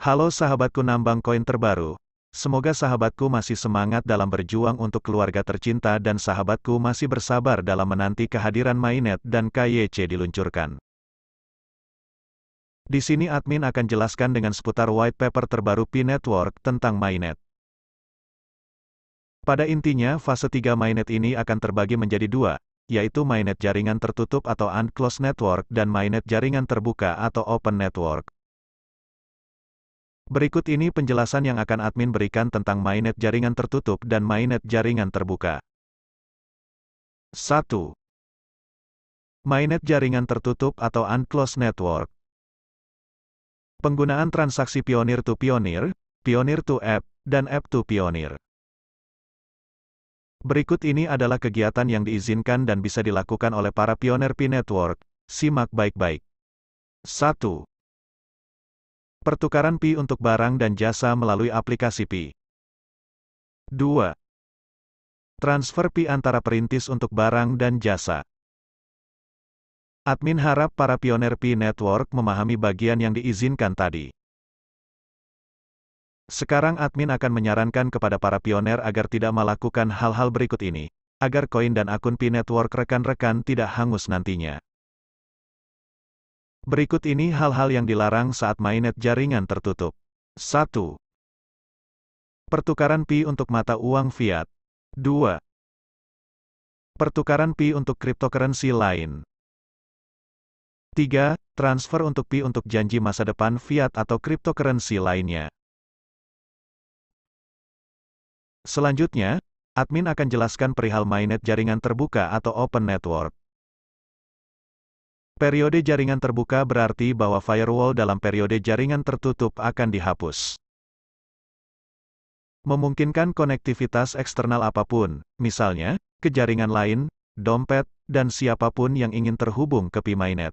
Halo sahabatku nambang koin terbaru. Semoga sahabatku masih semangat dalam berjuang untuk keluarga tercinta dan sahabatku masih bersabar dalam menanti kehadiran Mainet dan KYC diluncurkan. Di sini admin akan jelaskan dengan seputar white paper terbaru P-Network tentang Mainet. Pada intinya, fase 3 Mainnet ini akan terbagi menjadi dua, yaitu Mainet jaringan tertutup atau unclosed network dan Mainet jaringan terbuka atau open network. Berikut ini penjelasan yang akan admin berikan tentang mainnet jaringan tertutup dan mainnet jaringan terbuka. 1. Mainnet jaringan tertutup atau unclosed network. Penggunaan transaksi pionir to pionir, pionir to app, dan app to pionir. Berikut ini adalah kegiatan yang diizinkan dan bisa dilakukan oleh para pioner P-Network. Simak baik-baik. 1. Pertukaran Pi untuk barang dan jasa melalui aplikasi Pi. 2. Transfer Pi antara perintis untuk barang dan jasa. Admin harap para pioner Pi Network memahami bagian yang diizinkan tadi. Sekarang admin akan menyarankan kepada para pioner agar tidak melakukan hal-hal berikut ini, agar koin dan akun Pi Network rekan-rekan tidak hangus nantinya. Berikut ini hal-hal yang dilarang saat mainnet jaringan tertutup. 1. Pertukaran Pi untuk mata uang fiat. 2. Pertukaran Pi untuk cryptocurrency lain. 3. Transfer untuk Pi untuk janji masa depan fiat atau cryptocurrency lainnya. Selanjutnya, admin akan jelaskan perihal mainnet jaringan terbuka atau open network. Periode jaringan terbuka berarti bahwa firewall dalam periode jaringan tertutup akan dihapus. Memungkinkan konektivitas eksternal apapun, misalnya, ke jaringan lain, dompet, dan siapapun yang ingin terhubung ke PMINet.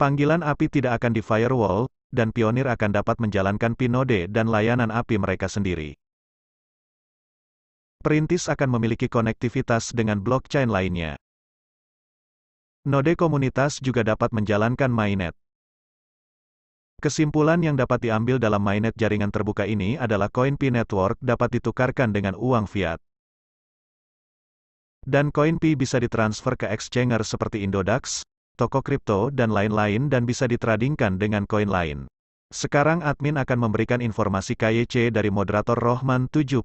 Panggilan API tidak akan di firewall, dan pionir akan dapat menjalankan pinode dan layanan API mereka sendiri. Perintis akan memiliki konektivitas dengan blockchain lainnya. Node komunitas juga dapat menjalankan mainnet. Kesimpulan yang dapat diambil dalam mainnet jaringan terbuka ini adalah koin P network dapat ditukarkan dengan uang fiat. Dan koin P bisa ditransfer ke exchanger seperti Indodax, toko kripto dan lain-lain dan bisa ditradingkan dengan koin lain. Sekarang admin akan memberikan informasi KYC dari moderator Rohman 79.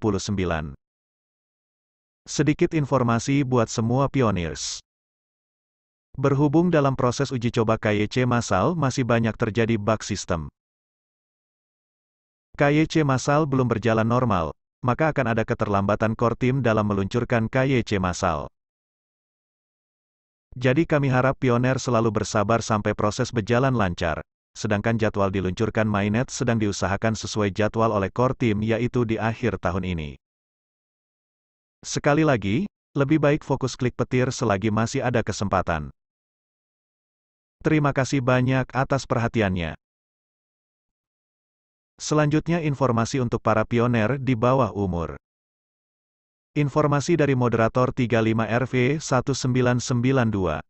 Sedikit informasi buat semua pioneers. Berhubung dalam proses uji coba KYC massal masih banyak terjadi bug sistem. KYC massal belum berjalan normal, maka akan ada keterlambatan core team dalam meluncurkan KYC massal. Jadi kami harap pioner selalu bersabar sampai proses berjalan lancar. Sedangkan jadwal diluncurkan mainnet sedang diusahakan sesuai jadwal oleh core team yaitu di akhir tahun ini. Sekali lagi, lebih baik fokus klik petir selagi masih ada kesempatan. Terima kasih banyak atas perhatiannya. Selanjutnya informasi untuk para pioner di bawah umur. Informasi dari moderator 35RV1992.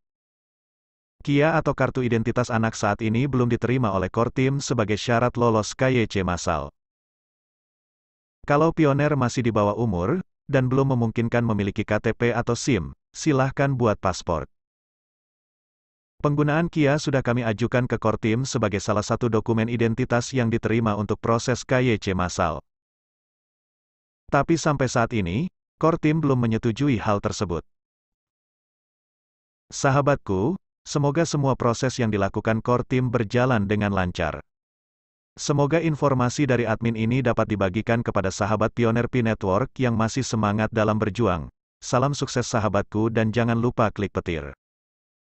Kia atau kartu identitas anak saat ini belum diterima oleh Kortim sebagai syarat lolos KYC massal. Kalau pioner masih di bawah umur, dan belum memungkinkan memiliki KTP atau SIM, silahkan buat pasport. Penggunaan KIA sudah kami ajukan ke Kortim sebagai salah satu dokumen identitas yang diterima untuk proses KYC massal. Tapi sampai saat ini, Kortim belum menyetujui hal tersebut. Sahabatku, semoga semua proses yang dilakukan Kortim berjalan dengan lancar. Semoga informasi dari admin ini dapat dibagikan kepada sahabat pioner P Network yang masih semangat dalam berjuang. Salam sukses sahabatku dan jangan lupa klik petir.